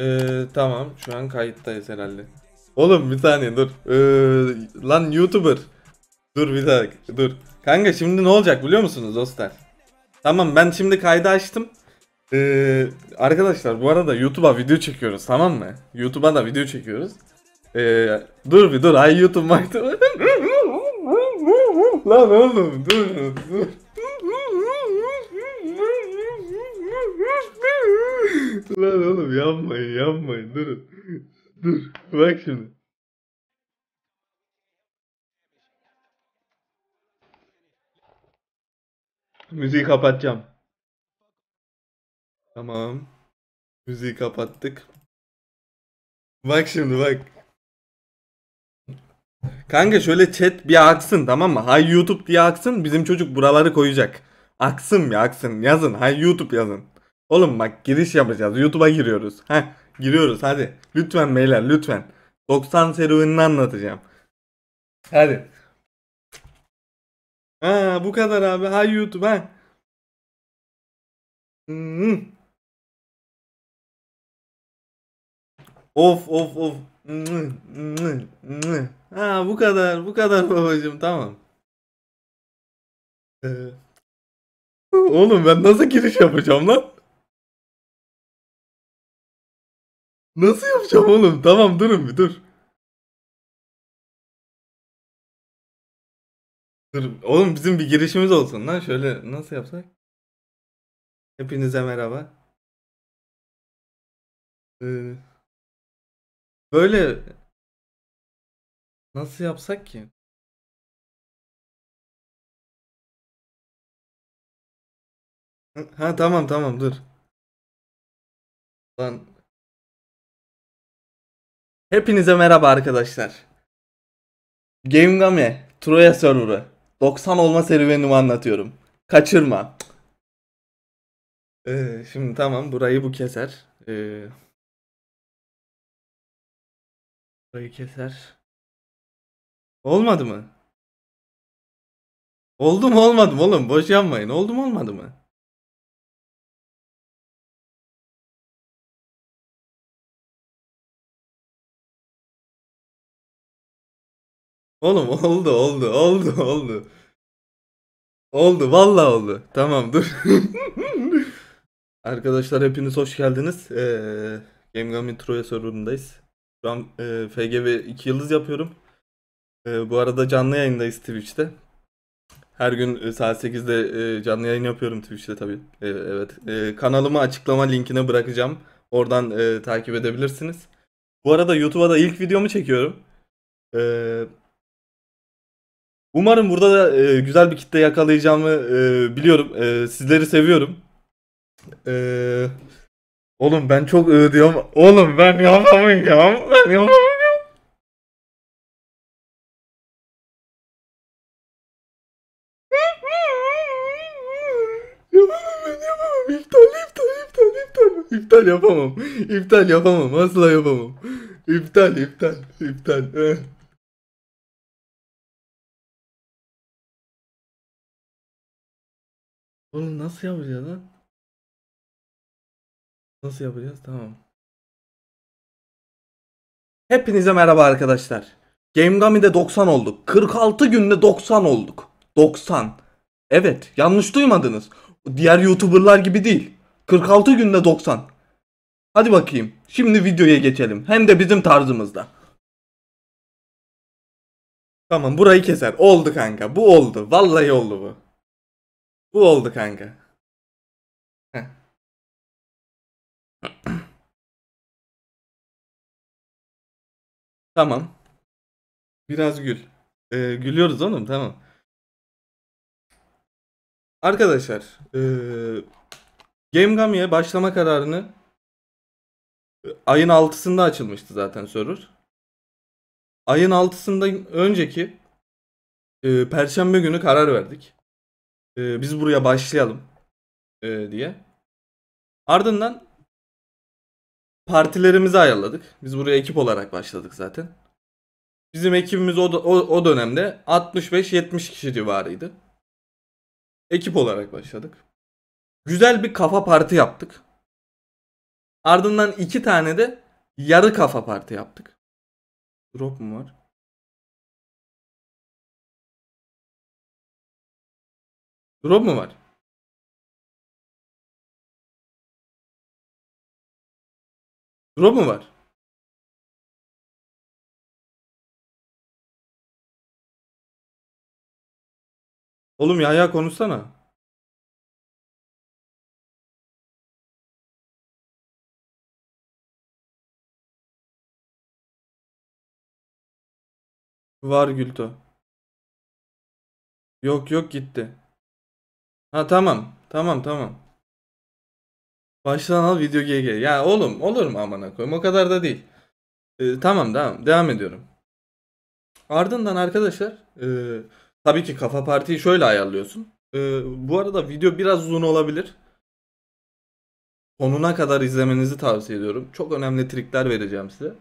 Ee, tamam şu an kayıttayız herhalde. Oğlum bir saniye dur. Ee, lan YouTuber. Dur bir dakika dur. Kanka şimdi ne olacak biliyor musunuz dostlar? Tamam ben şimdi kaydı açtım. Ee, arkadaşlar bu arada YouTube'a video çekiyoruz tamam mı? YouTube'a da video çekiyoruz. Ee, dur bir dur ay YouTube baktı. Lan oğlum dur dur. Lan oğlum yapmayın yapmayın durun. Dur bak şimdi. Müziği kapatacağım. Tamam. Müziği kapattık. Bak şimdi bak. Kanka şöyle chat bir aksın tamam mı? Hay YouTube diye aksın bizim çocuk buraları koyacak. Aksın ya aksın yazın hay YouTube yazın. Oğlum bak giriş yapacağız. YouTube'a giriyoruz. Ha, giriyoruz hadi. Lütfen beyler lütfen. 90 serüvenini anlatacağım. Hadi. Ha bu kadar abi. Ha YouTube ha. Hmm. Of of of. Hmm, hmm, hmm. Ha bu kadar bu kadar babacım tamam. Ee, oğlum ben nasıl giriş yapacağım lan? Nasıl yapacağım oğlum? Tamam durun bir dur. Dur. Oğlum bizim bir girişimiz olsun lan. Şöyle nasıl yapsak? Hepinize merhaba. Ee, böyle nasıl yapsak ki? Ha tamam tamam dur. Lan Hepinize merhaba arkadaşlar. Game Game Troya server'ı 90 olma serüvenimi anlatıyorum. Kaçırma. Ee, şimdi tamam burayı bu keser. Ee, burayı keser. Olmadı mı? Oldu mu olmadı mı oğlum? Boş yapmayın. Oldu mu olmadı mı? Oğlum oldu oldu oldu oldu. Oldu valla oldu. Tamam dur. Arkadaşlar hepiniz hoş geldiniz. Ee, Game Troya sorunundayız. Şu an e, FGV 2 yıldız yapıyorum. E, bu arada canlı yayındayız Twitch'te. Her gün e, saat 8'de e, canlı yayın yapıyorum Twitch'te tabii. E, evet. E, kanalımı açıklama linkine bırakacağım. Oradan e, takip edebilirsiniz. Bu arada YouTube'a da ilk videomu çekiyorum. Eee Umarım burada da e, güzel bir kitle yakalayacağımı e, biliyorum. E, sizleri seviyorum. E, oğlum ben çok ö e, Oğlum ben yapamayacağım. Ben yapamayacağım. İptal iptal iptal iptal yapamam. İptal yapamam. Asla yapamam. İptal, iptal, iptal. Oğlum nasıl yapacağız lan? Nasıl yapacağız? Tamam. Hepinize merhaba arkadaşlar. Gamegami'de 90 olduk. 46 günde 90 olduk. 90. Evet yanlış duymadınız. Diğer YouTuber'lar gibi değil. 46 günde 90. Hadi bakayım. Şimdi videoya geçelim. Hem de bizim tarzımızda. Tamam burayı keser. Oldu kanka. Bu oldu. Vallahi oldu bu. Bu oldu kanka. tamam. Biraz gül. Ee, gülüyoruz oğlum tamam. Arkadaşlar, ee, Gamegami'ye başlama kararını e, ayın 6'sında açılmıştı zaten server. Ayın 6'sında önceki e, perşembe günü karar verdik e, biz buraya başlayalım e, diye. Ardından partilerimizi ayarladık. Biz buraya ekip olarak başladık zaten. Bizim ekibimiz o, o, o dönemde 65-70 kişi civarıydı. Ekip olarak başladık. Güzel bir kafa parti yaptık. Ardından iki tane de yarı kafa parti yaptık. Drop mu var? Drop mu var? Drop mu var? Oğlum ya ya konuşsana. Var Gülto. Yok yok gitti. Ha tamam. Tamam tamam. Baştan al video GG. Ya oğlum olur mu amana koyayım? O kadar da değil. Ee, tamam tamam. Devam ediyorum. Ardından arkadaşlar e, tabii ki kafa partiyi şöyle ayarlıyorsun. E, bu arada video biraz uzun olabilir. Sonuna kadar izlemenizi tavsiye ediyorum. Çok önemli trikler vereceğim size.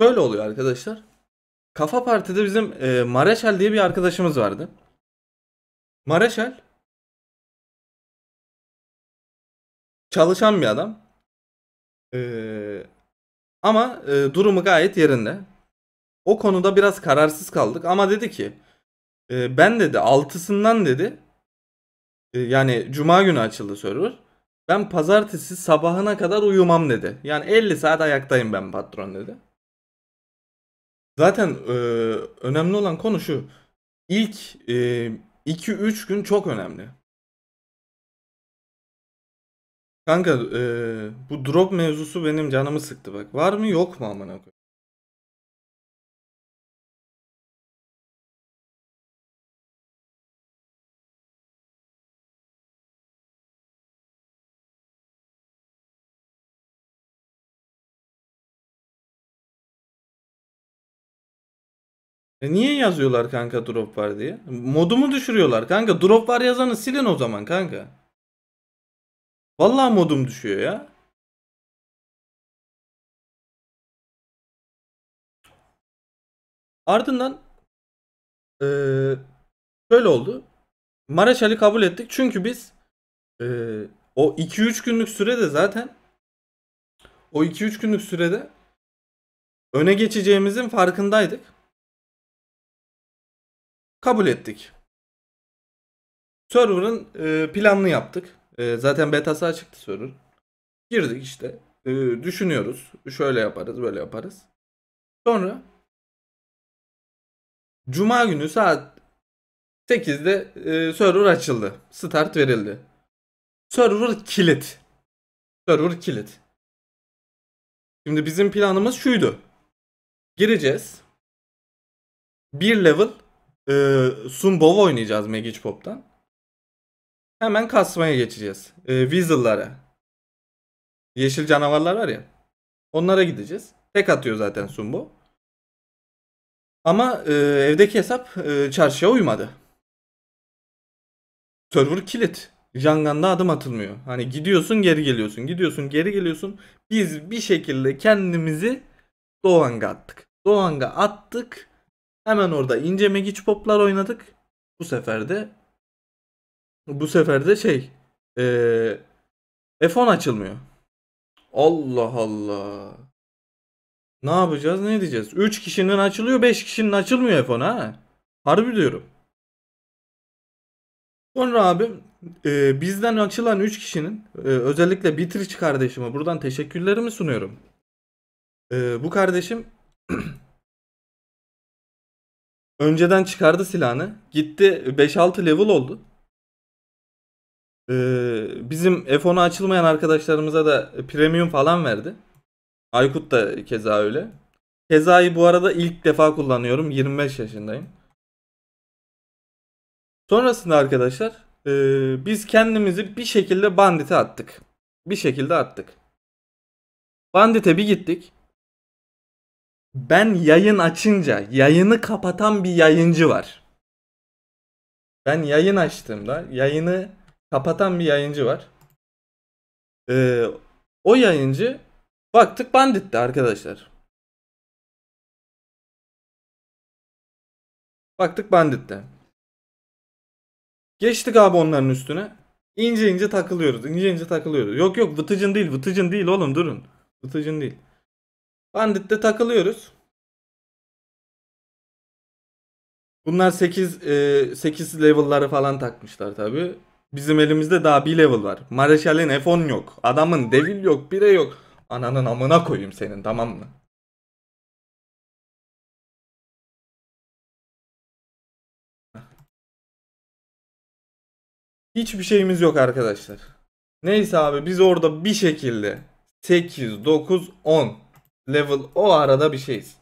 Şöyle oluyor arkadaşlar. Kafa partide bizim e, Mareşal diye bir arkadaşımız vardı. Mareşal Çalışan bir adam. Ee, ama e, durumu gayet yerinde. O konuda biraz kararsız kaldık ama dedi ki e, ben dedi altısından dedi e, yani cuma günü açıldı server. Ben pazartesi sabahına kadar uyumam dedi. Yani 50 saat ayaktayım ben patron dedi. Zaten e, önemli olan konu şu. İlk e, 2-3 gün çok önemli. Kanka eee, bu drop mevzusu benim canımı sıktı bak. Var mı yok mu amına koyayım? E niye yazıyorlar kanka drop var diye? Modumu düşürüyorlar kanka. Drop var yazanı silin o zaman kanka. Vallahi modum düşüyor ya. Ardından e, şöyle oldu. Maraşal'i kabul ettik. Çünkü biz e, o 2-3 günlük sürede zaten o 2-3 günlük sürede öne geçeceğimizin farkındaydık. Kabul ettik. Server'ın e, planını yaptık. E, zaten betası çıktı sorun. Girdik işte. E, düşünüyoruz. Şöyle yaparız, böyle yaparız. Sonra Cuma günü saat 8'de e, server açıldı. Start verildi. Server kilit. Server kilit. Şimdi bizim planımız şuydu. Gireceğiz. Bir level e, Sumbov oynayacağız Magic Pop'tan. Hemen kasmaya geçeceğiz. E, Weasel'lara. Yeşil canavarlar var ya. Onlara gideceğiz. Tek atıyor zaten Sumbo. Ama e, evdeki hesap e, çarşıya uymadı. Server kilit. Janganda adım atılmıyor. Hani gidiyorsun geri geliyorsun. Gidiyorsun geri geliyorsun. Biz bir şekilde kendimizi Doğang'a attık. Doğang'a attık. Hemen orada ince megiç poplar oynadık. Bu sefer de bu sefer de şey ee, F10 açılmıyor. Allah Allah. Ne yapacağız ne edeceğiz? 3 kişinin açılıyor 5 kişinin açılmıyor F10 ha. Harbi diyorum. Sonra abi e, bizden açılan 3 kişinin e, özellikle Bitriç kardeşime buradan teşekkürlerimi sunuyorum. E, bu kardeşim önceden çıkardı silahını. Gitti 5-6 level oldu. Ee, bizim F10'a açılmayan arkadaşlarımıza da premium falan verdi. Aykut da keza öyle. Keza'yı bu arada ilk defa kullanıyorum. 25 yaşındayım. Sonrasında arkadaşlar e, biz kendimizi bir şekilde bandite attık. Bir şekilde attık. Bandite bir gittik. Ben yayın açınca yayını kapatan bir yayıncı var. Ben yayın açtığımda yayını kapatan bir yayıncı var. Ee, o yayıncı baktık banditti arkadaşlar. Baktık banditte. Geçtik abi onların üstüne. İnce ince takılıyoruz. ince ince takılıyoruz. Yok yok vıtıcın değil vıtıcın değil oğlum durun. Vıtıcın değil. Banditte takılıyoruz. Bunlar 8 8 e, level'ları falan takmışlar tabi. Bizim elimizde daha bir level var. Mareşal'in F10 yok. Adamın devil yok, bire yok. Ananın amına koyayım senin tamam mı? Hiçbir şeyimiz yok arkadaşlar. Neyse abi biz orada bir şekilde 8, 9, 10 level o arada bir şeyiz.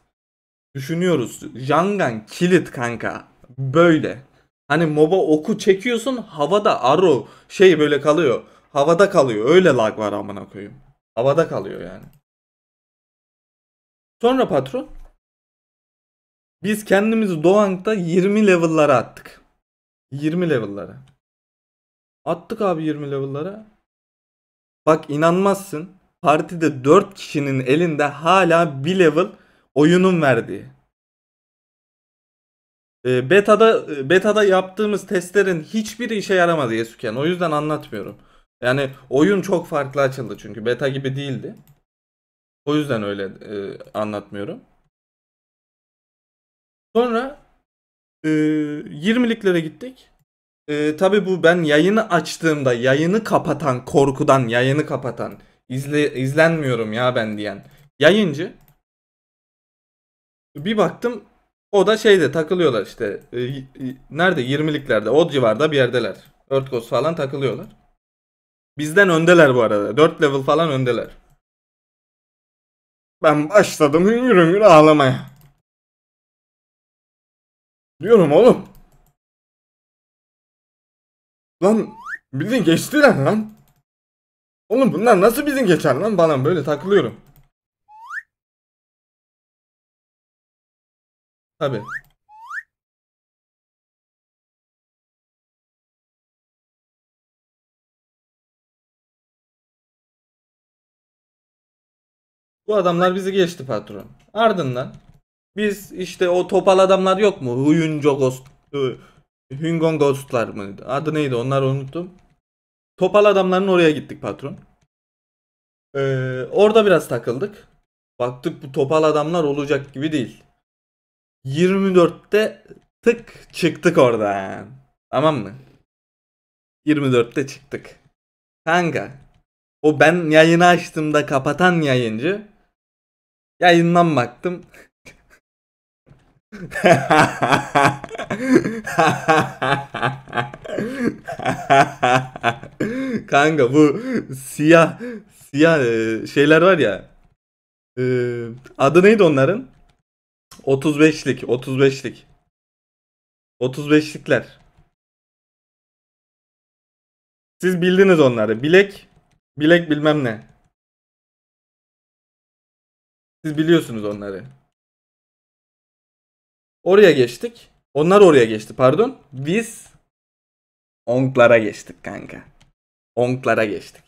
Düşünüyoruz. Jangan kilit kanka. Böyle. Hani MOBA oku çekiyorsun havada arrow şey böyle kalıyor. Havada kalıyor. Öyle lag var amına koyayım. Havada kalıyor yani. Sonra patron biz kendimizi Doğank'ta 20 level'lara attık. 20 level'lara. Attık abi 20 level'lara. Bak inanmazsın. Partide 4 kişinin elinde hala bir level oyunun verdiği. Ee, beta'da beta'da yaptığımız testlerin hiçbiri işe yaramadı Yesuken. O yüzden anlatmıyorum. Yani oyun çok farklı açıldı çünkü beta gibi değildi. O yüzden öyle e, anlatmıyorum. Sonra e, 20'liklere gittik. E, tabii bu ben yayını açtığımda yayını kapatan korkudan yayını kapatan izle, izlenmiyorum ya ben diyen yayıncı bir baktım o da şeyde takılıyorlar işte. E, e, nerede? 20'liklerde. O civarda bir yerdeler. Örtgoz falan takılıyorlar. Bizden öndeler bu arada. 4 level falan öndeler. Ben başladım hüngür hüngür ağlamaya. Diyorum oğlum. Lan bizi geçtiler lan. Oğlum bunlar nasıl bizim geçer lan falan böyle takılıyorum. Tabi. Bu adamlar bizi geçti patron. Ardından biz işte o topal adamlar yok mu? Huyunco Ghost. E, Hüngon Ghost'lar mıydı? Adı neydi? Onları unuttum. Topal adamların oraya gittik patron. Ee, orada biraz takıldık. Baktık bu topal adamlar olacak gibi değil. 24'te tık çıktık oradan. Tamam mı? 24'te çıktık. Kanka. O ben yayını açtığımda kapatan yayıncı yayından baktım. Kanka bu siyah siyah e, şeyler var ya. E, adı neydi onların? 35'lik, 35'lik. 35'likler. Siz bildiniz onları. Bilek, bilek bilmem ne. Siz biliyorsunuz onları. Oraya geçtik. Onlar oraya geçti pardon. Biz onklara geçtik kanka. Onklara geçtik.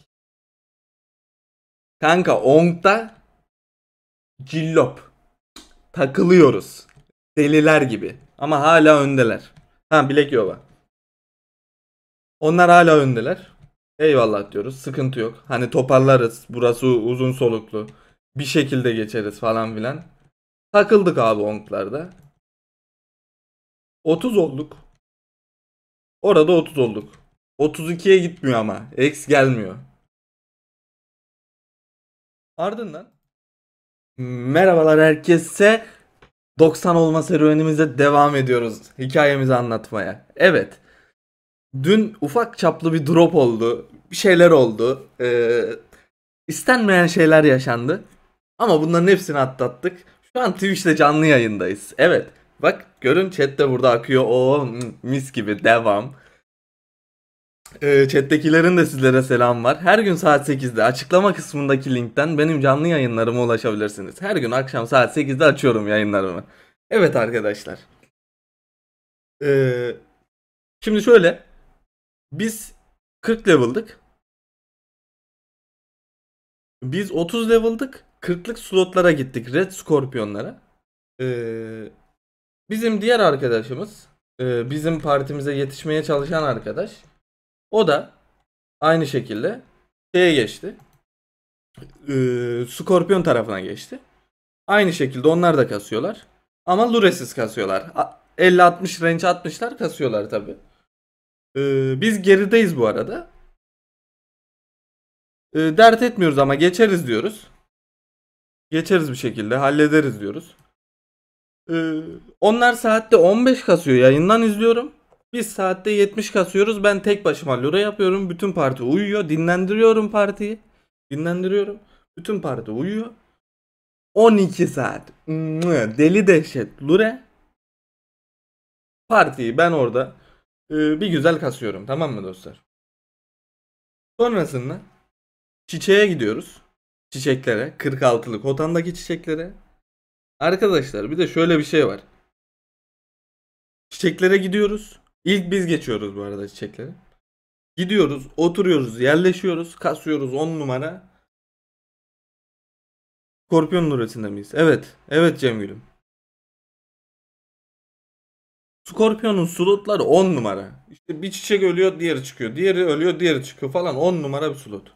Kanka onkta cillop takılıyoruz. Deliler gibi. Ama hala öndeler. Ha bilek yola. Onlar hala öndeler. Eyvallah diyoruz. Sıkıntı yok. Hani toparlarız. Burası uzun soluklu. Bir şekilde geçeriz falan filan. Takıldık abi onklarda. 30 olduk. Orada 30 olduk. 32'ye gitmiyor ama. X gelmiyor. Ardından Merhabalar herkese. 90 olma serüvenimize devam ediyoruz. Hikayemizi anlatmaya. Evet. Dün ufak çaplı bir drop oldu. Bir şeyler oldu. Ee, istenmeyen şeyler yaşandı. Ama bunların hepsini atlattık. Şu an Twitch'te canlı yayındayız. Evet. Bak görün chat de burada akıyor. Oo mis gibi devam. E, de sizlere selam var. Her gün saat 8'de açıklama kısmındaki linkten benim canlı yayınlarıma ulaşabilirsiniz. Her gün akşam saat 8'de açıyorum yayınlarımı. Evet arkadaşlar. Ee, şimdi şöyle. Biz 40 level'dık. Biz 30 level'dık. 40'lık slotlara gittik. Red Scorpion'lara. Ee, bizim diğer arkadaşımız, e, bizim partimize yetişmeye çalışan arkadaş o da aynı şekilde şeye geçti. Ee, Scorpion tarafına geçti. Aynı şekilde onlar da kasıyorlar. Ama Lure'siz kasıyorlar. 50-60 range atmışlar kasıyorlar tabi. Ee, biz gerideyiz bu arada. Ee, dert etmiyoruz ama geçeriz diyoruz. Geçeriz bir şekilde hallederiz diyoruz. Ee, onlar saatte 15 kasıyor yayından izliyorum. Bir saatte 70 kasıyoruz. Ben tek başıma lira yapıyorum. Bütün parti uyuyor. Dinlendiriyorum partiyi. Dinlendiriyorum. Bütün parti uyuyor. 12 saat. Deli dehşet lure. Partiyi ben orada e, bir güzel kasıyorum. Tamam mı dostlar? Sonrasında çiçeğe gidiyoruz. Çiçeklere. 46'lık otandaki çiçeklere. Arkadaşlar bir de şöyle bir şey var. Çiçeklere gidiyoruz. İlk biz geçiyoruz bu arada çiçekleri. Gidiyoruz, oturuyoruz, yerleşiyoruz, kasıyoruz 10 numara. Skorpiyon üretiminde miyiz? Evet. Evet Cemgül'üm. Skorpion'un slotları 10 numara. İşte bir çiçek ölüyor, diğeri çıkıyor. Diğeri ölüyor, diğeri çıkıyor falan. 10 numara bir slot.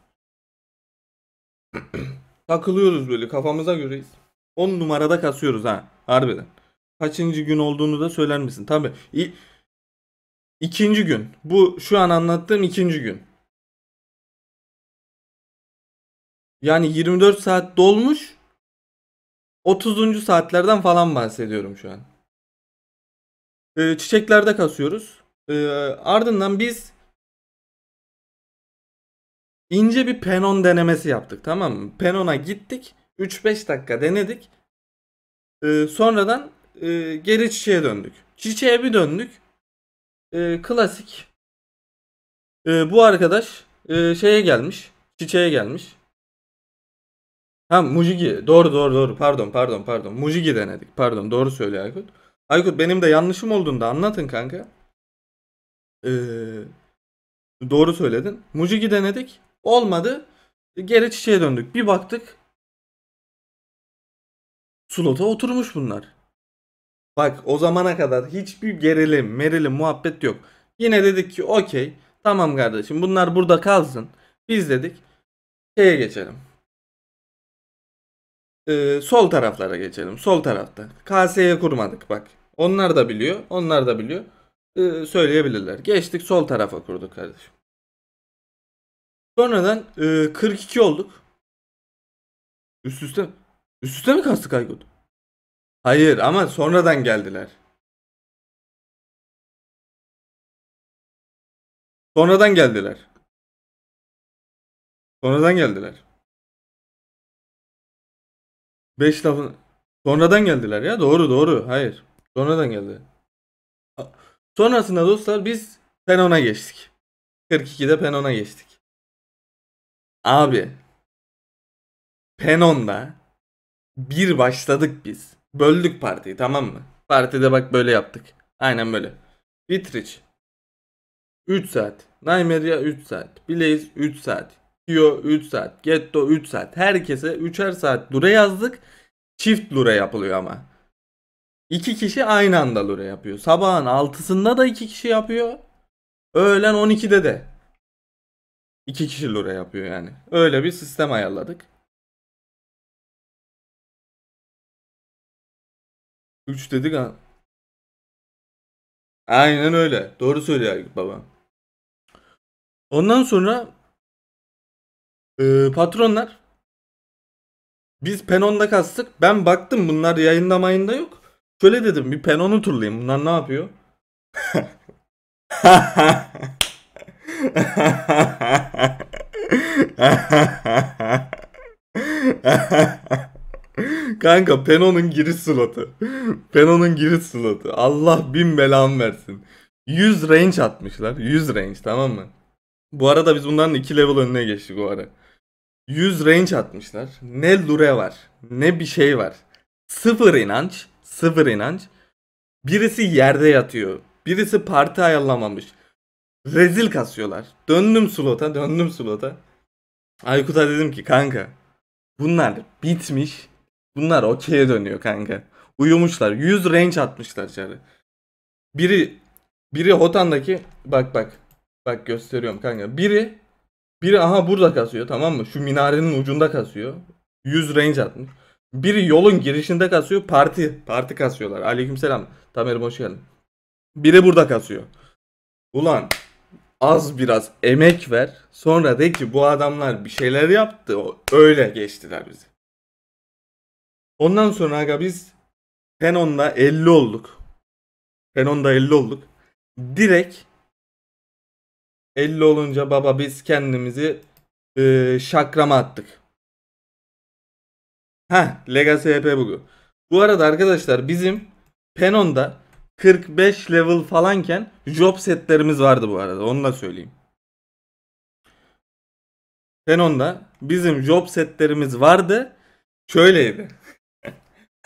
Takılıyoruz böyle kafamıza göreyiz. 10 numarada kasıyoruz ha. Harbiden. Kaçıncı gün olduğunu da söyler misin? Tabii. İ İkinci gün. Bu şu an anlattığım ikinci gün. Yani 24 saat dolmuş. 30. saatlerden falan bahsediyorum şu an. Ee, çiçeklerde kasıyoruz. Ee, ardından biz ince bir penon denemesi yaptık tamam mı? Penona gittik. 3-5 dakika denedik. Ee, sonradan e, geri çiçeğe döndük. Çiçeğe bir döndük e, klasik e, bu arkadaş e, şeye gelmiş. Çiçeğe gelmiş. Ha Mujigi. Doğru doğru doğru. Pardon pardon pardon. Mujigi denedik. Pardon doğru söylüyor Aykut. Aykut benim de yanlışım olduğunda anlatın kanka. Ee, doğru söyledin. Mujigi denedik. Olmadı. Geri çiçeğe döndük. Bir baktık. Slota oturmuş bunlar. Bak o zamana kadar hiçbir gerilim, merilim, muhabbet yok. Yine dedik ki okey tamam kardeşim bunlar burada kalsın. Biz dedik şeye geçelim. Ee, sol taraflara geçelim. Sol tarafta. KS'ye kurmadık bak. Onlar da biliyor. Onlar da biliyor. Ee, söyleyebilirler. Geçtik sol tarafa kurduk kardeşim. Sonradan e, 42 olduk. Üst üste. Üst üste mi kastık Aykut? Hayır ama sonradan geldiler. Sonradan geldiler. Sonradan geldiler. Beş lafın sonradan geldiler ya doğru doğru hayır sonradan geldi. Sonrasında dostlar biz Penon'a geçtik. 42'de Penon'a geçtik. Abi Penon'da bir başladık biz. Böldük partiyi tamam mı? Partide bak böyle yaptık. Aynen böyle. Bitrich 3 saat. Nightmaria 3 saat. Blaze 3 saat. Kyo 3 saat. Getto 3 saat. Herkese 3'er saat lure yazdık. Çift lure yapılıyor ama. İki kişi aynı anda lure yapıyor. Sabahın 6'sında da iki kişi yapıyor. Öğlen 12'de de. iki kişi lure yapıyor yani. Öyle bir sistem ayarladık. 3 dedik ha. Aynen öyle. Doğru söylüyor baba. Ondan sonra e, patronlar biz Penon'da kastık. Ben baktım bunlar yayında mayında yok. Şöyle dedim bir Penon'u turlayayım. Bunlar ne yapıyor? Kanka Peno'nun giriş slotu. Peno'nun giriş slotu. Allah bin belamı versin. 100 range atmışlar. 100 range tamam mı? Bu arada biz bundan 2 level önüne geçtik bu ara. 100 range atmışlar. Ne lure var. Ne bir şey var. Sıfır inanç. Sıfır inanç. Birisi yerde yatıyor. Birisi parti ayarlamamış. Rezil kasıyorlar. Döndüm slota, döndüm slota. Aykut'a dedim ki kanka bunlar bitmiş. Bunlar okey'e dönüyor kanka. Uyumuşlar. 100 range atmışlar içeri. Biri biri Hotan'daki bak bak. Bak gösteriyorum kanka. Biri biri aha burada kasıyor tamam mı? Şu minarenin ucunda kasıyor. 100 range atmış. Biri yolun girişinde kasıyor. Parti. Parti kasıyorlar. Aleykümselam. Tamer hoş geldin. Biri burada kasıyor. Ulan az biraz emek ver. Sonra de ki bu adamlar bir şeyler yaptı. Öyle geçtiler bizi. Ondan sonra aga biz Penonda 50 olduk. Penonda 50 olduk. Direkt 50 olunca baba biz kendimizi e, şakrama attık. Ha, Legacy HP bugu. Bu arada arkadaşlar bizim Penon'da 45 level falanken job setlerimiz vardı bu arada. Onu da söyleyeyim. Penon'da bizim job setlerimiz vardı. Şöyleydi.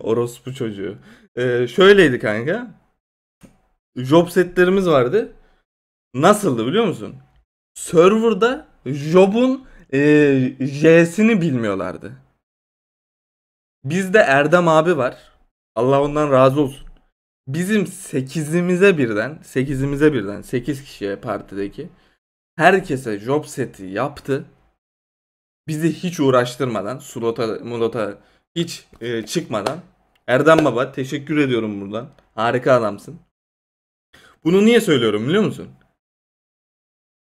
Orospu çocuğu. Ee, şöyleydi kanka. Job setlerimiz vardı. Nasıldı biliyor musun? Server'da Job'un e, J'sini bilmiyorlardı. Bizde Erdem abi var. Allah ondan razı olsun. Bizim sekizimize birden, sekizimize birden, sekiz kişiye partideki herkese job seti yaptı bizi hiç uğraştırmadan, slota, mulota hiç e, çıkmadan. Erdem Baba teşekkür ediyorum buradan. Harika adamsın. Bunu niye söylüyorum biliyor musun?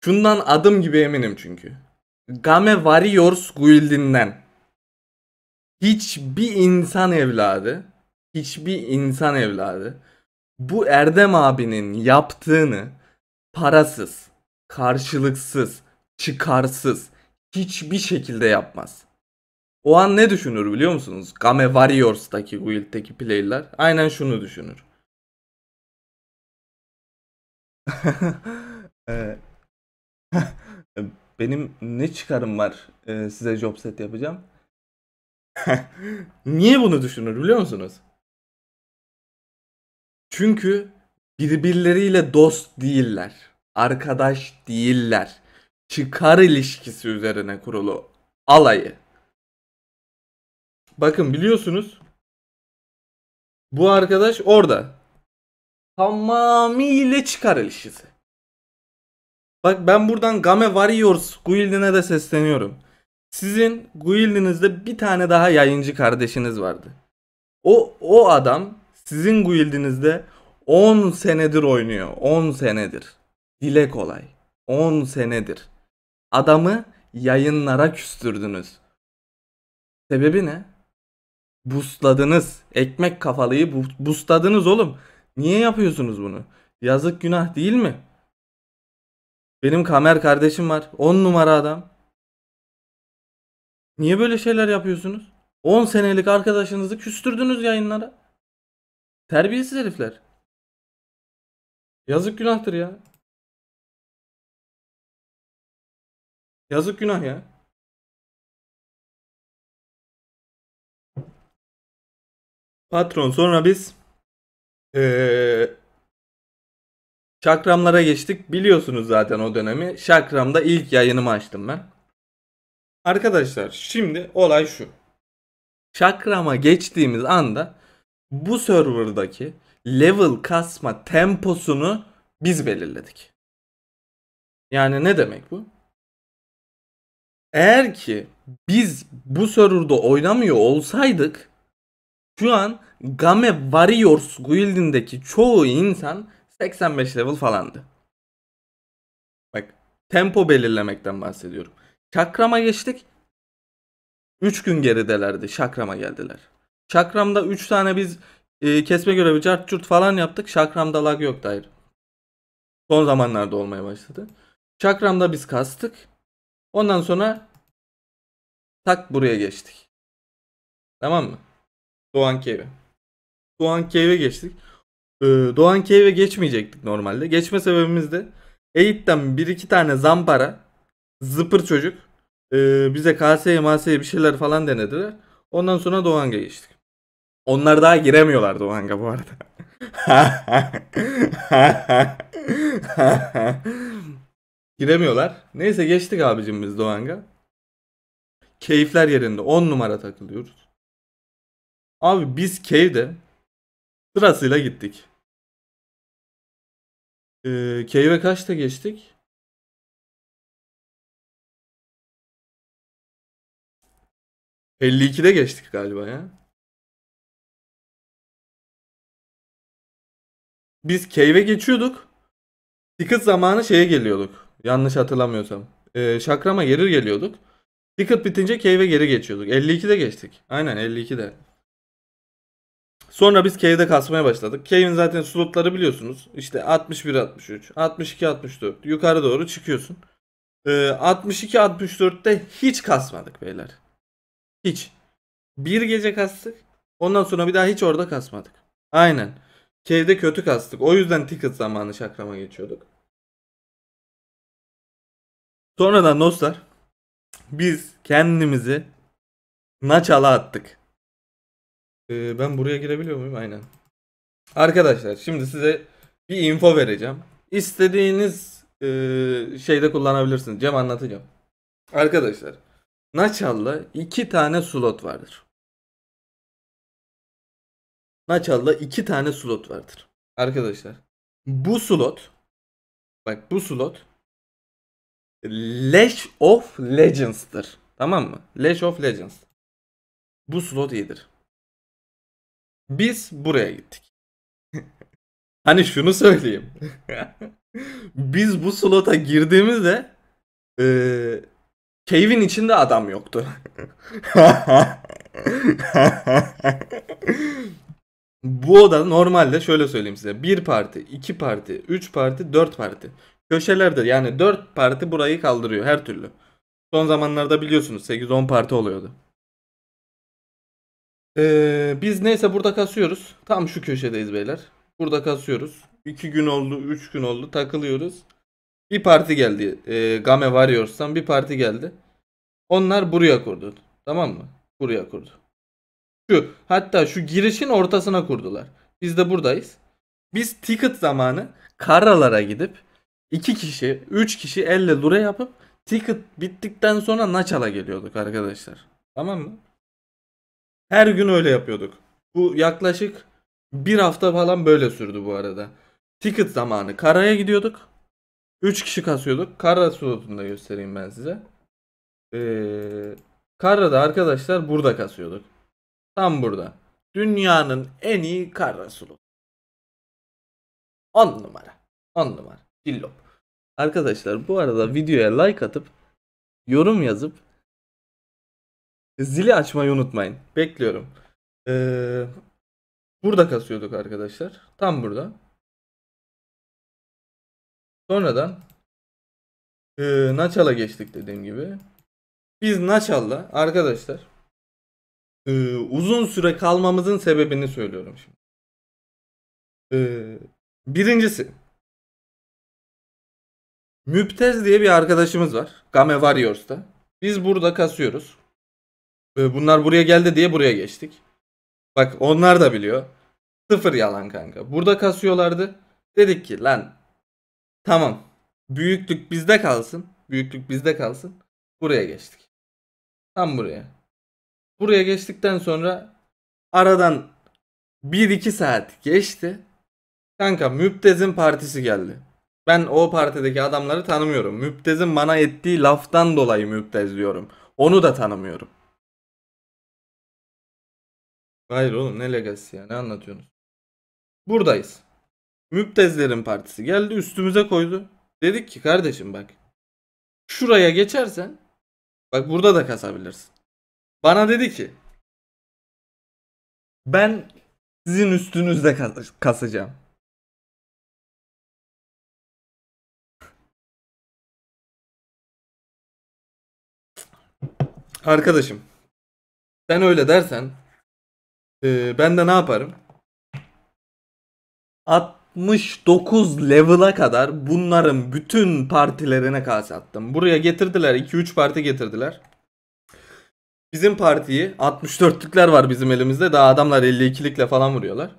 Şundan adım gibi eminim çünkü. Game Warriors Guild'inden hiçbir insan evladı, hiçbir insan evladı bu Erdem abinin yaptığını parasız, karşılıksız, çıkarsız, hiçbir şekilde yapmaz. O an ne düşünür biliyor musunuz? Game Warriors'taki guild'deki player'lar aynen şunu düşünür. Ee, benim ne çıkarım var e, size job set yapacağım. Niye bunu düşünür biliyor musunuz? Çünkü birbirleriyle dost değiller. Arkadaş değiller çıkar ilişkisi üzerine kurulu alayı. Bakın biliyorsunuz bu arkadaş orada. Tamamıyla çıkar ilişkisi. Bak ben buradan Game Warriors guildine de sesleniyorum. Sizin guildinizde bir tane daha yayıncı kardeşiniz vardı. O, o adam sizin guildinizde 10 senedir oynuyor. 10 senedir. Dile kolay. 10 senedir. Adamı yayınlara küstürdünüz. Sebebi ne? Busladınız. Ekmek kafalıyı bu busladınız oğlum. Niye yapıyorsunuz bunu? Yazık günah değil mi? Benim kamer kardeşim var. 10 numara adam. Niye böyle şeyler yapıyorsunuz? 10 senelik arkadaşınızı küstürdünüz yayınlara. Terbiyesiz herifler. Yazık günahtır ya. Yazık günah ya. Patron sonra biz ee, şakramlara geçtik. Biliyorsunuz zaten o dönemi. Şakram'da ilk yayınımı açtım ben. Arkadaşlar şimdi olay şu. Şakram'a geçtiğimiz anda bu serverdaki level kasma temposunu biz belirledik. Yani ne demek bu? Eğer ki biz bu serverda oynamıyor olsaydık şu an Game Warriors guildindeki çoğu insan 85 level falandı. Bak tempo belirlemekten bahsediyorum. Şakrama geçtik. 3 gün geridelerdi. Şakrama geldiler. Şakram'da 3 tane biz e, kesme görevi cart curt falan yaptık. Şakram'da lag yok hayır. Son zamanlarda olmaya başladı. Şakram'da biz kastık. Ondan sonra tak buraya geçtik. Tamam mı? Doğan Cave'e. Doğan Cave'e geçtik. Ee, Doğan Cave'e geçmeyecektik normalde. Geçme sebebimiz de Eğit'ten bir iki tane zampara zıpır çocuk e, bize kaseye maseye bir şeyler falan denediler. Ondan sonra Doğang'a geçtik. Onlar daha giremiyorlar Doğan'a bu arada. Giremiyorlar. Neyse geçtik abicim biz Doğanga. Keyifler yerinde 10 numara takılıyoruz. Abi biz cave'de sırasıyla gittik. Ee, cave'e kaçta geçtik? Elli 52'de geçtik galiba ya. Biz cave'e geçiyorduk. Ticket zamanı şeye geliyorduk. Yanlış hatırlamıyorsam. Ee, Şakram'a geri geliyorduk. Ticket bitince cave'e geri geçiyorduk. 52'de geçtik. Aynen 52'de. Sonra biz cave'de kasmaya başladık. Cave'in zaten slotları biliyorsunuz. İşte 61 63, 62 64 yukarı doğru çıkıyorsun. Ee, 62 64'te hiç kasmadık beyler. Hiç. Bir gece kastık. Ondan sonra bir daha hiç orada kasmadık. Aynen. Cave'de kötü kastık. O yüzden ticket zamanı şakrama geçiyorduk. Sonradan dostlar biz kendimizi maçala attık. Ee, ben buraya girebiliyor muyum? Aynen. Arkadaşlar şimdi size bir info vereceğim. İstediğiniz e, şeyde kullanabilirsiniz. Cem anlatacağım. Arkadaşlar Naçal'la iki tane slot vardır. Naçalla iki tane slot vardır. Arkadaşlar bu slot bak bu slot Lash of Legends'tır. Tamam mı? Lash of Legends. Bu slot iyidir. Biz buraya gittik. hani şunu söyleyeyim. Biz bu slota girdiğimizde e, Cave'in içinde adam yoktu. bu oda normalde şöyle söyleyeyim size. Bir parti, iki parti, üç parti, dört parti köşelerde yani 4 parti burayı kaldırıyor her türlü. Son zamanlarda biliyorsunuz 8-10 parti oluyordu. Ee, biz neyse burada kasıyoruz. Tam şu köşedeyiz beyler. Burada kasıyoruz. 2 gün oldu, 3 gün oldu takılıyoruz. Bir parti geldi. E, Game Warriors'tan bir parti geldi. Onlar buraya kurdu. Tamam mı? Buraya kurdu. Şu hatta şu girişin ortasına kurdular. Biz de buradayız. Biz ticket zamanı karalara gidip 2 kişi, 3 kişi elle lure yapıp ticket bittikten sonra naçala geliyorduk arkadaşlar. Tamam mı? Her gün öyle yapıyorduk. Bu yaklaşık bir hafta falan böyle sürdü bu arada. Ticket zamanı karaya gidiyorduk. 3 kişi kasıyorduk. Karra slotunu da göstereyim ben size. Ee, Karra'da arkadaşlar burada kasıyorduk. Tam burada. Dünyanın en iyi karra slotu. 10 numara. 10 numara. Dillop. Arkadaşlar bu arada videoya like atıp yorum yazıp zili açmayı unutmayın. Bekliyorum. Ee, burada kasıyorduk arkadaşlar. Tam burada. Sonradan e, Nachal'a geçtik dediğim gibi. Biz Naçalla arkadaşlar e, uzun süre kalmamızın sebebini söylüyorum şimdi. E, birincisi Müptez diye bir arkadaşımız var. Game Warriors'ta. Biz burada kasıyoruz. Bunlar buraya geldi diye buraya geçtik. Bak onlar da biliyor. Sıfır yalan kanka. Burada kasıyorlardı. Dedik ki lan tamam. Büyüklük bizde kalsın. Büyüklük bizde kalsın. Buraya geçtik. Tam buraya. Buraya geçtikten sonra aradan 1-2 saat geçti. Kanka Müptez'in partisi geldi. Ben o partideki adamları tanımıyorum. Müptez'in bana ettiği laftan dolayı müptez diyorum. Onu da tanımıyorum. Hayır oğlum ne legası ya ne anlatıyorsunuz? Buradayız. Müptezlerin partisi geldi üstümüze koydu. Dedik ki kardeşim bak. Şuraya geçersen bak burada da kasabilirsin. Bana dedi ki ben sizin üstünüzde kas kasacağım. Arkadaşım. Sen öyle dersen e, ben de ne yaparım? 69 level'a kadar bunların bütün partilerine kase attım. Buraya getirdiler. 2-3 parti getirdiler. Bizim partiyi 64'lükler var bizim elimizde. Daha adamlar 52'likle falan vuruyorlar.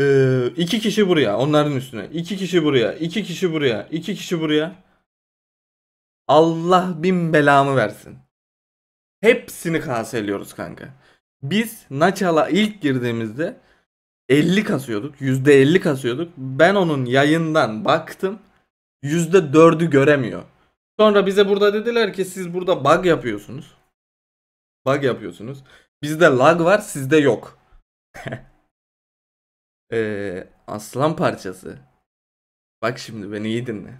Ee, kişi buraya onların üstüne. iki kişi buraya. iki kişi buraya. iki kişi buraya. Allah bin belamı versin. Hepsini kaseliyoruz kanka. Biz naçala ilk girdiğimizde 50 kasıyorduk. %50 kasıyorduk. Ben onun yayından baktım. %4'ü göremiyor. Sonra bize burada dediler ki siz burada bug yapıyorsunuz. Bug yapıyorsunuz. Bizde lag var sizde yok. ee, aslan parçası. Bak şimdi beni iyi dinle.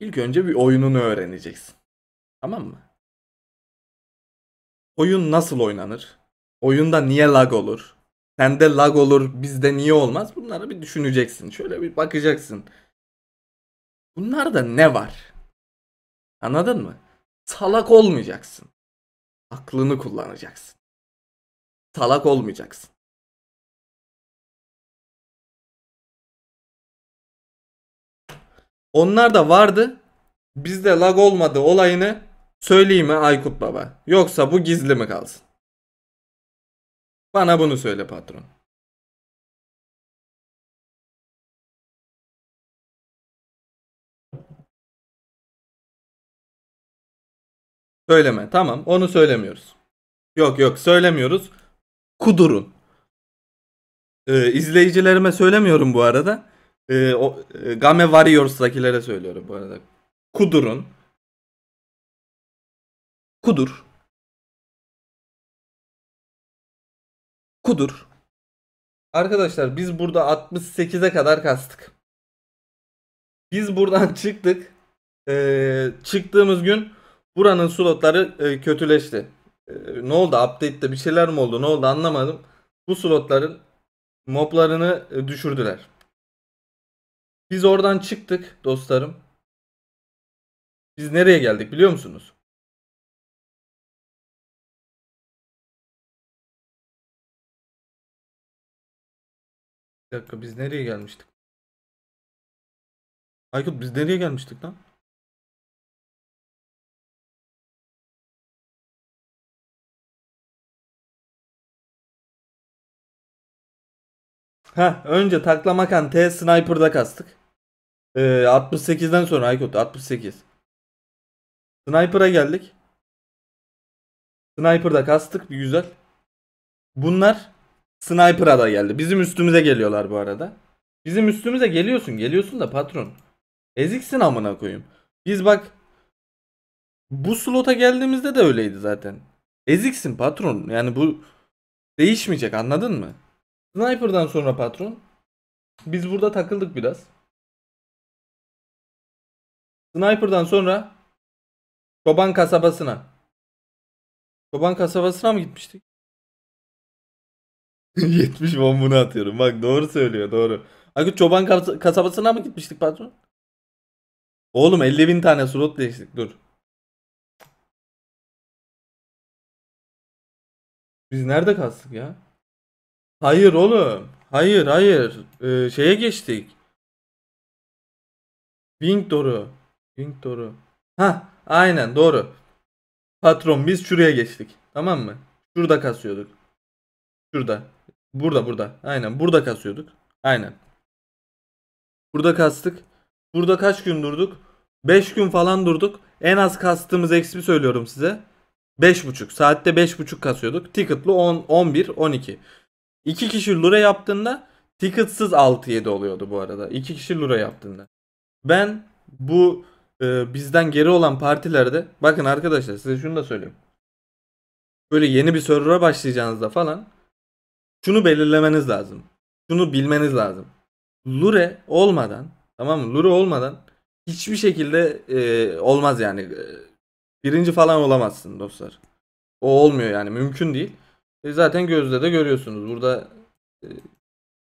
İlk önce bir oyununu öğreneceksin. Tamam mı? Oyun nasıl oynanır? Oyunda niye lag olur? Sende lag olur, bizde niye olmaz? Bunları bir düşüneceksin. Şöyle bir bakacaksın. Bunlarda ne var? Anladın mı? Salak olmayacaksın. Aklını kullanacaksın. Salak olmayacaksın. Onlar da vardı. Bizde lag olmadı olayını Söyleyeyim mi Aykut Baba? Yoksa bu gizli mi kalsın? Bana bunu söyle patron. Söyleme. Tamam. Onu söylemiyoruz. Yok yok söylemiyoruz. Kudurun. Ee, izleyicilerime söylemiyorum bu arada. Ee, o, e, Game Warriors'dakilere söylüyorum bu arada. Kudurun. Kudur. Kudur. Arkadaşlar biz burada 68'e kadar kastık. Biz buradan çıktık. Ee, çıktığımız gün buranın slotları e, kötüleşti. E, ne oldu? Update'te bir şeyler mi oldu? Ne oldu anlamadım. Bu slotların moblarını e, düşürdüler. Biz oradan çıktık dostlarım. Biz nereye geldik biliyor musunuz? Bir dakika biz nereye gelmiştik? Aykut biz nereye gelmiştik lan? Ha önce taklamakan T sniper'da kastık. Ee, 68'den sonra Aykut 68. Sniper'a geldik. Sniper'da kastık bir güzel. Bunlar Sniper'a da geldi. Bizim üstümüze geliyorlar bu arada. Bizim üstümüze geliyorsun. Geliyorsun da patron. Eziksin amına koyayım. Biz bak bu slota geldiğimizde de öyleydi zaten. Eziksin patron. Yani bu değişmeyecek anladın mı? Sniper'dan sonra patron. Biz burada takıldık biraz. Sniper'dan sonra Çoban kasabasına. Çoban kasabasına mı gitmiştik? 70 bombunu atıyorum. Bak doğru söylüyor doğru. Akut çoban kasabasına mı gitmiştik patron? Oğlum 50 bin tane slot değiştik dur. Biz nerede kastık ya? Hayır oğlum. Hayır hayır. Ee, şeye geçtik. Bing doğru. Bing doğru. Ha, aynen doğru. Patron biz şuraya geçtik. Tamam mı? Şurada kasıyorduk. Şurada. Burada burada. Aynen burada kasıyorduk. Aynen. Burada kastık. Burada kaç gün durduk? 5 gün falan durduk. En az kastığımız eksibi söylüyorum size. 5.5 saatte 5.5 kasıyorduk. Ticket'lı 10 11 12. 2 kişi lura yaptığında ticketsız 6 7 oluyordu bu arada. 2 kişi lura yaptığında. Ben bu e, bizden geri olan partilerde bakın arkadaşlar size şunu da söyleyeyim. Böyle yeni bir server'a başlayacağınızda falan şunu belirlemeniz lazım. Şunu bilmeniz lazım. Lure olmadan tamam mı? Lure olmadan hiçbir şekilde e, olmaz yani. E, birinci falan olamazsın dostlar. O olmuyor yani mümkün değil. E, zaten gözle de görüyorsunuz. Burada e,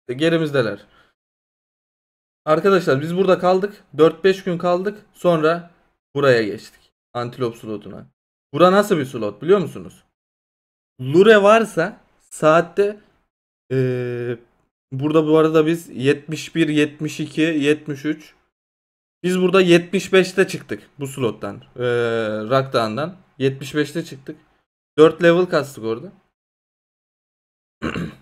e gerimizdeler. Arkadaşlar biz burada kaldık. 4-5 gün kaldık. Sonra buraya geçtik. Antilop slotuna. Bura nasıl bir slot biliyor musunuz? Lure varsa saatte ee, burada bu arada biz 71, 72, 73. Biz burada 75'te çıktık bu slottan. Ee, Rakdağ'ından. 75'te çıktık. 4 level kastık orada.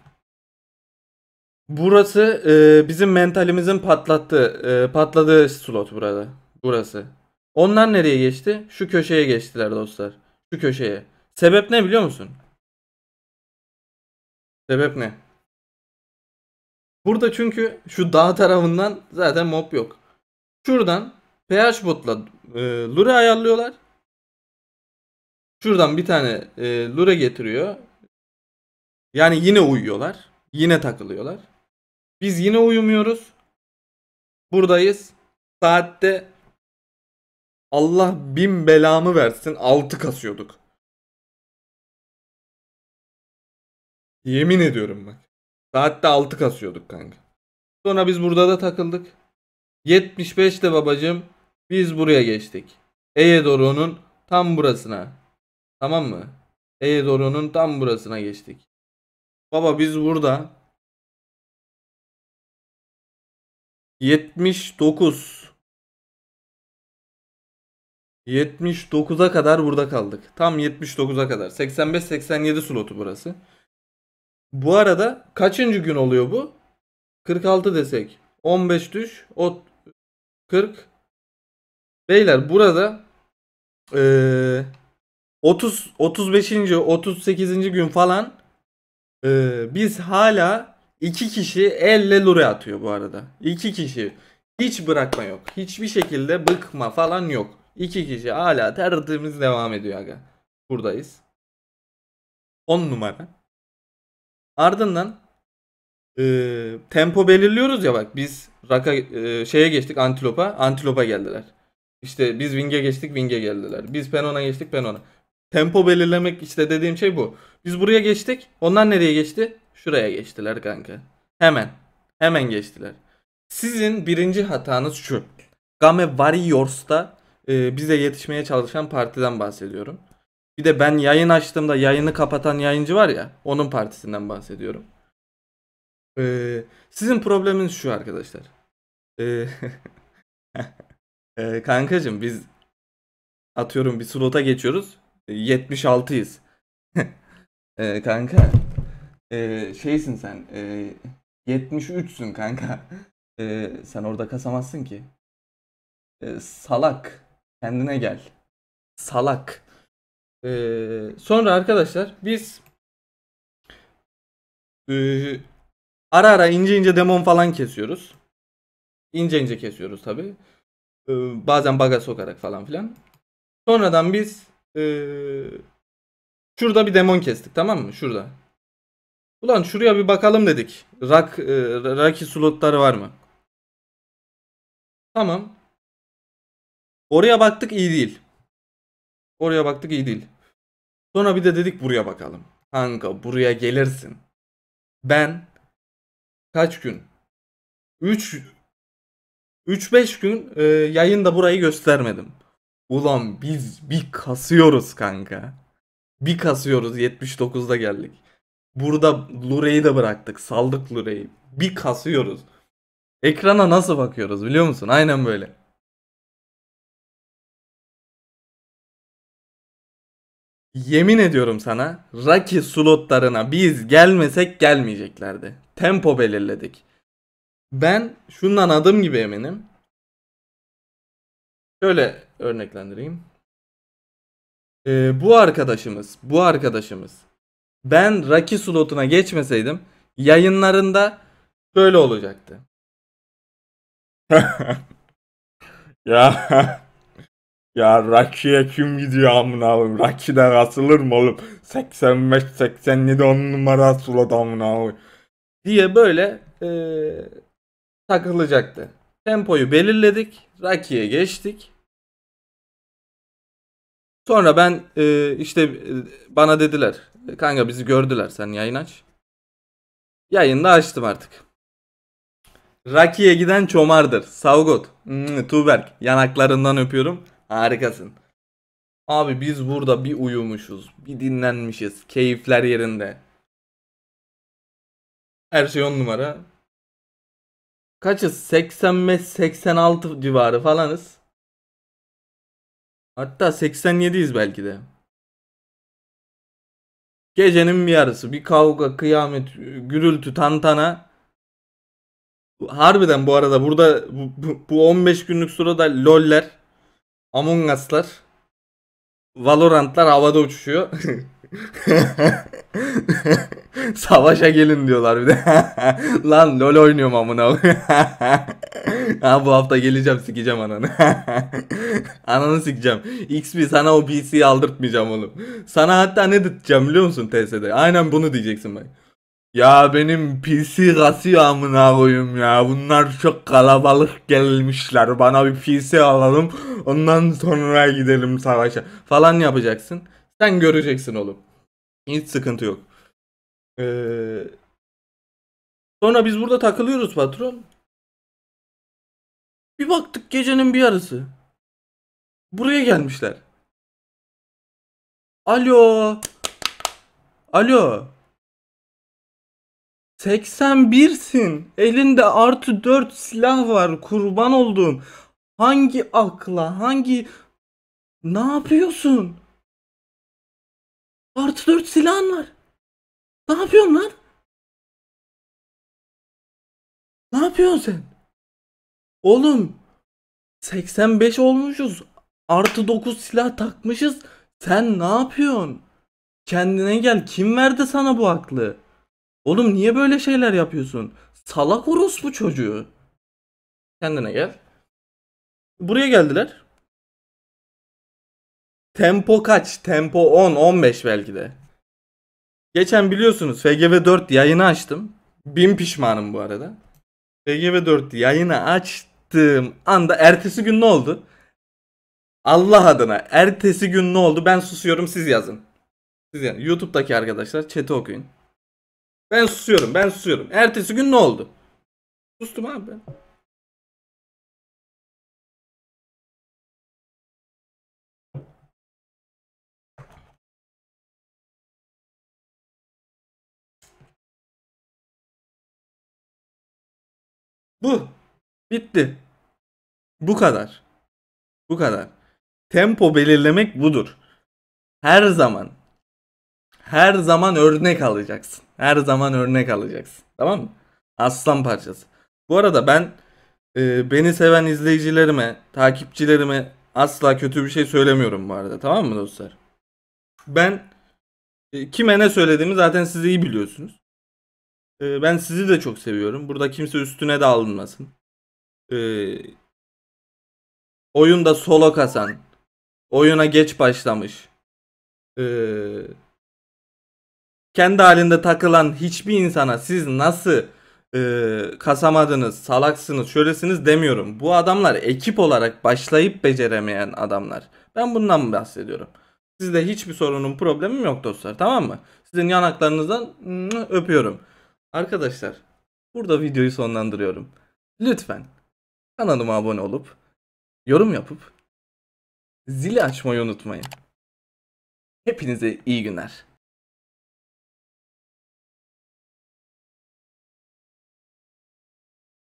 Burası e, bizim mentalimizin patlattığı, e, patladığı slot burada. Burası. Onlar nereye geçti? Şu köşeye geçtiler dostlar. Şu köşeye. Sebep ne biliyor musun? Sebep ne? Burada çünkü şu dağ tarafından zaten mob yok. Şuradan pH botla e, lure ayarlıyorlar. Şuradan bir tane e, lure getiriyor. Yani yine uyuyorlar. Yine takılıyorlar. Biz yine uyumuyoruz. Buradayız. Saatte Allah bin belamı versin altı kasıyorduk. Yemin ediyorum bak. Saatte 6 kasıyorduk kanka. Sonra biz burada da takıldık. 75 de babacım biz buraya geçtik. Eyedoru'nun tam burasına. Tamam mı? Eyedoru'nun tam burasına geçtik. Baba biz burada 79 79'a kadar burada kaldık. Tam 79'a kadar. 85-87 slotu burası. Bu arada kaçıncı gün oluyor bu? 46 desek. 15 düş. O 40. Beyler burada ee, 30 35. 38. gün falan ee, biz hala iki kişi elle lure atıyor bu arada. İki kişi. Hiç bırakma yok. Hiçbir şekilde bıkma falan yok. İki kişi hala tertemiz devam ediyor aga. Buradayız. 10 numara. Ardından e, tempo belirliyoruz ya bak biz raka e, şeye geçtik antilopa antilopa geldiler. İşte biz wing'e geçtik wing'e geldiler. Biz penona geçtik penona. Tempo belirlemek işte dediğim şey bu. Biz buraya geçtik. Onlar nereye geçti? Şuraya geçtiler kanka. Hemen. Hemen geçtiler. Sizin birinci hatanız şu. Game Warriors'ta e, bize yetişmeye çalışan partiden bahsediyorum. Bir de ben yayın açtığımda yayını kapatan yayıncı var ya onun partisinden bahsediyorum. Ee, sizin probleminiz şu arkadaşlar. Ee, ee, kankacım biz atıyorum bir slota geçiyoruz. 76'yız. E, ee, kanka ee, şeysin sen ee, 73'sün kanka. Ee, sen orada kasamazsın ki. Ee, salak. Kendine gel. Salak. Ee, sonra arkadaşlar biz e, ara ara ince ince demon falan kesiyoruz. İnce ince kesiyoruz tabi. Ee, bazen baga sokarak falan filan. Sonradan biz e, şurada bir demon kestik tamam mı? Şurada. Ulan şuraya bir bakalım dedik. Rak, e, Raki slotları var mı? Tamam. Oraya baktık iyi değil. Oraya baktık iyi değil. Sonra bir de dedik buraya bakalım. Kanka buraya gelirsin. Ben kaç gün? 3 3-5 gün e, yayında burayı göstermedim. Ulan biz bir kasıyoruz kanka. Bir kasıyoruz 79'da geldik. Burada Lure'yi de bıraktık. Saldık Lure'yi. Bir kasıyoruz. Ekrana nasıl bakıyoruz biliyor musun? Aynen böyle. Yemin ediyorum sana Raki slotlarına biz gelmesek gelmeyeceklerdi. Tempo belirledik. Ben şundan adım gibi eminim. Şöyle örneklendireyim. Ee, bu arkadaşımız, bu arkadaşımız. Ben Raki slotuna geçmeseydim yayınlarında böyle olacaktı. ya ya Rocky'e kim gidiyor amına koyayım? Rocky'den asılır mı oğlum? 85 87 10 numara asıladı amına koyayım. Diye böyle ee, takılacaktı. Tempoyu belirledik. Rocky'e geçtik. Sonra ben e, işte e, bana dediler. Kanka bizi gördüler sen yayın aç. Yayında açtım artık. Rakiye giden çomardır. Savgot. Hmm, Tuğberk. Yanaklarından öpüyorum. Harikasın. Abi biz burada bir uyumuşuz, bir dinlenmişiz, keyifler yerinde. Her şey on numara. Kaçız? 85-86 civarı falanız. Hatta 87'yiz belki de. Gecenin bir yarısı bir kavga, kıyamet, gürültü, tantana. Harbiden bu arada burada bu, bu 15 günlük sırada loller Among Us'lar, Valorant'lar havada uçuşuyor. Savaşa gelin diyorlar bir de. Lan LoL oynuyorum amına. ha bu hafta geleceğim sikeceğim ananı. ananı sikeceğim. XP sana o PC'yi aldırtmayacağım oğlum. Sana hatta ne diyeceğim biliyor musun TS'de? Aynen bunu diyeceksin bak. Ya benim PC kasıyor amına koyayım ya. Bunlar çok kalabalık gelmişler. Bana bir PC alalım. Ondan sonra gidelim savaşa. Falan yapacaksın. Sen göreceksin oğlum. Hiç sıkıntı yok. Ee, sonra biz burada takılıyoruz patron. Bir baktık gecenin bir yarısı. Buraya gelmişler. Alo. Alo. 81'sin. Elinde artı 4 silah var. Kurban olduğum. Hangi akla, hangi... Ne yapıyorsun? Artı 4 silahın var. Ne yapıyorsun lan? Ne yapıyorsun sen? Oğlum 85 olmuşuz. Artı 9 silah takmışız. Sen ne yapıyorsun? Kendine gel. Kim verdi sana bu aklı? Oğlum niye böyle şeyler yapıyorsun? Salak orospu çocuğu. Kendine gel. Buraya geldiler. Tempo kaç? Tempo 10, 15 belki de. Geçen biliyorsunuz FGV 4 yayını açtım. Bin pişmanım bu arada. FGV 4 yayını açtığım anda ertesi gün ne oldu? Allah adına ertesi gün ne oldu? Ben susuyorum siz yazın. Siz yani YouTube'daki arkadaşlar chat'i okuyun. Ben susuyorum ben susuyorum. Ertesi gün ne oldu? Sustum abi ben. Bu. Bitti. Bu kadar. Bu kadar. Tempo belirlemek budur. Her zaman. Her zaman örnek alacaksın. Her zaman örnek alacaksın. Tamam mı? Aslan parçası. Bu arada ben e, beni seven izleyicilerime, takipçilerime asla kötü bir şey söylemiyorum bu arada. Tamam mı dostlar? Ben e, kime ne söylediğimi zaten siz iyi biliyorsunuz. E, ben sizi de çok seviyorum. Burada kimse üstüne de alınmasın. E, oyunda solo kasan, oyuna geç başlamış, e, kendi halinde takılan hiçbir insana siz nasıl e, kasamadınız, salaksınız, şöylesiniz demiyorum. Bu adamlar ekip olarak başlayıp beceremeyen adamlar. Ben bundan bahsediyorum. Sizde hiçbir sorunun, problemim yok dostlar tamam mı? Sizin yanaklarınızdan öpüyorum. Arkadaşlar burada videoyu sonlandırıyorum. Lütfen kanalıma abone olup yorum yapıp zili açmayı unutmayın. Hepinize iyi günler.